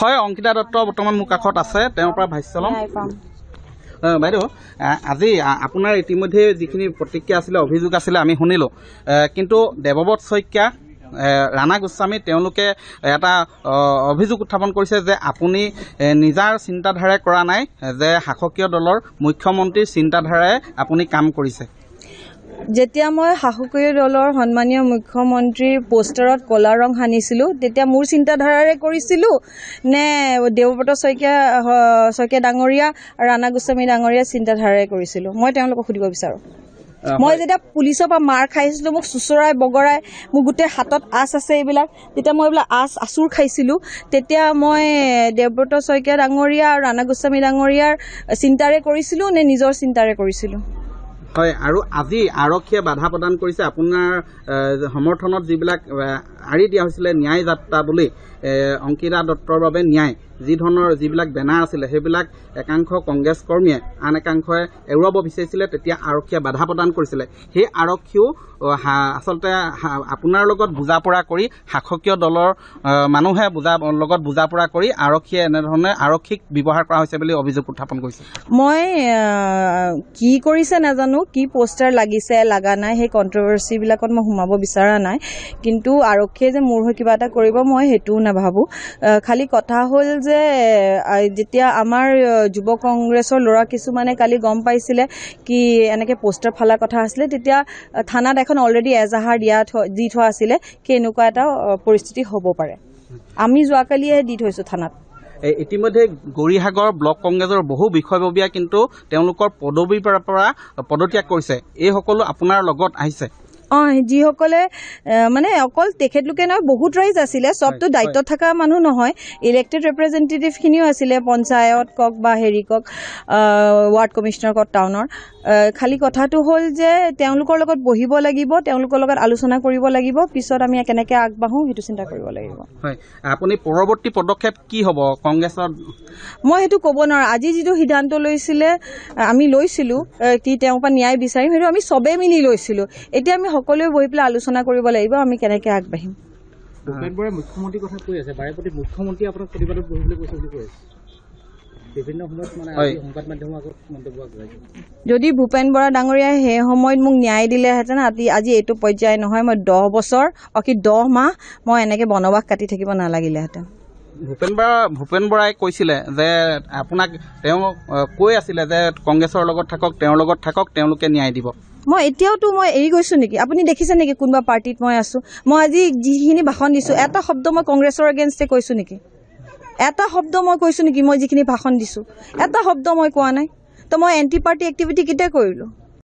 হয় অংকিতা দত্ত বৰ্তমান মোৰ কাষত আছে তেওঁৰ পৰা ভাষ্য ল'ম বাইদেউ আজি আপোনাৰ ইতিমধ্যে যিখিনি প্ৰতিক্ৰিয়া আছিলে অভিযোগ আছিলে আমি শুনিলোঁ কিন্তু দেৱবত শইকীয়া ৰাণা গোস্বামী তেওঁলোকে এটা অভিযোগ উত্থাপন কৰিছে যে আপুনি নিজাৰ চিন্তাধাৰাই কৰা নাই যে শাসকীয় দলৰ মুখ্যমন্ত্ৰীৰ চিন্তাধাৰাৰে আপুনি কাম কৰিছে যেতিয়া মই শাসকীয় দলৰ সন্মানীয় মুখ্যমন্ত্ৰীৰ পষ্টাৰত ক'লা ৰং সানিছিলোঁ তেতিয়া মোৰ চিন্তাধাৰাৰে কৰিছিলোঁ নে দেৱব্ৰত শইকীয়া শইকীয়া ডাঙৰীয়া আৰু ৰাণা গোস্বামী ডাঙৰীয়া চিন্তাধাৰাৰে কৰিছিলোঁ মই তেওঁলোকক সুধিব বিচাৰোঁ মই যেতিয়া পুলিচৰ পৰা মাৰ খাইছিলোঁ মোক চোঁচৰাই বগৰাই মোৰ গোটেই হাতত আঁচ আছে এইবিলাক তেতিয়া মই এইবিলাক আঁচ আঁচুৰ খাইছিলোঁ তেতিয়া মই দেৱব্ৰত শইকীয়া ডাঙৰীয়া আৰু ৰাণা গোস্বামী ডাঙৰীয়াৰ চিন্তাৰে কৰিছিলোঁ নে নিজৰ চিন্তাৰে কৰিছিলোঁ হয় আৰু আজি আৰক্ষীয়ে বাধা প্ৰদান কৰিছে আপোনাৰ সমৰ্থনত যিবিলাক আঁৰি দিয়া হৈছিলে ন্যায় যাত্ৰা বুলি অংকিতা দত্তৰ বাবে ন্যায় যি ধৰণৰ যিবিলাক বেনাৰ আছিলে সেইবিলাক একাংশ কংগ্ৰেছ কৰ্মীয়ে আন একাংশই এৰুৱাব বিচাৰিছিলে তেতিয়া আৰক্ষীয়ে বাধা প্ৰদান কৰিছিলে সেই আৰক্ষীও আচলতে আপোনাৰ লগত বুজা পৰা কৰি শাসকীয় দলৰ মানুহে বুজা লগত বুজা পৰা কৰি আৰক্ষীয়ে এনেধৰণে আৰক্ষীক ব্যৱহাৰ কৰা হৈছে বুলি অভিযোগ উত্থাপন কৰিছে মই কি কৰিছে নাজানো কি পষ্টাৰ লাগিছে লগা নাই সেই কণ্ট্ৰভাৰ্চিবিলাকত মই সোমাব বিচৰা নাই কিন্তু আৰক্ষীয়ে যে মোৰ হৈ কিবা এটা কৰিব মই সেইটোও নাভাবোঁ খালি কথা হ'ল যে যেতিয়া আমাৰ যুৱ কংগ্ৰেছৰ ল'ৰা কিছুমানে কালি গম পাইছিলে কি এনেকৈ পষ্টাৰ ফলাৰ কথা আছিলে তেতিয়া থানাত এখন অলৰেডি এজাহাৰ দিয়া দি থোৱা আছিলে কি এনেকুৱা এটা পৰিস্থিতি হ'ব পাৰে আমি যোৱাকালিয়ে দি থৈছোঁ থানাত ইতিমধ্যে গৌৰীসাগৰ ব্লক কংগ্ৰেছৰ বহু বিষয়ববীয়া কিন্তু তেওঁলোকৰ পদবীৰ পৰা পদত্যাগ কৰিছে এই সকলো আপোনাৰ লগত আহিছে অঁ যিসকলে মানে অকল তেখেতলোকে নহয় বহুত ৰাইজ আছিলে চবটো দায়িত্বত থকা মানুহ নহয় ইলেক্টেড ৰিপ্ৰেজেণ্টেটিভখিনিও আছিলে পঞ্চায়ত কওক বা হেৰি কওক ৱাৰ্ড কমিশ্যনাৰ কওক টাউনৰ খালী কথাটো হ'ল যে তেওঁলোকৰ লগত বহিব লাগিব তেওঁলোকৰ লগত আলোচনা কৰিব লাগিব পিছত আমি কেনেকে আগবাঢ়ো সেইটো চিন্তা কৰিব লাগিব আপুনি পৰৱৰ্তী পদক্ষেপ কি হ'ব কংগ্ৰেছত মই সেইটো ক'ব নোৱাৰোঁ আজি যিটো সিদ্ধান্ত লৈছিলে আমি লৈছিলো কি তেওঁৰ পৰা ন্যায় বিচাৰিম সেইটো আমি চবেই মিলি লৈছিলো এতিয়া আমি সকলোৱে বহি পেলাই আলোচনা কৰিব লাগিব আমি কেনেকে আগবাঢ়িম যদি ভূপেন বৰা ডাঙৰীয়াই সেই সময়ত মোক ন্যায় দিলেহেঁতেন আজি এইটো পৰ্যায় নহয় মই দহ বছৰ অকি দহ মাহ মই এনেকৈ বনবাস কাটি থাকিব নালাগিলেহেঁতেন ভূপেন বৰা ভূপেন বৰাই কৈছিলে যে আপোনাক তেওঁ কৈ আছিলে যে কংগ্ৰেছৰ লগত থাকক তেওঁৰ লগত থাকক তেওঁলোকে ন্যায় দিব মই এতিয়াওতো মই এৰি গৈছোঁ নেকি আপুনি দেখিছে নেকি কোনোবা পাৰ্টিত মই আছোঁ মই আজি যিখিনি ভাষণ দিছোঁ এটা শব্দ মই কংগ্ৰেছৰ এগেইনষ্টে কৈছোঁ নেকি এটা শব্দ মই কৈছোঁ নেকি মই যিখিনি ভাষণ দিছোঁ এটা শব্দ মই কোৱা নাই তো মই এণ্টি পাৰ্টি এক্টিভিটি কেতিয়া কৰিলোঁ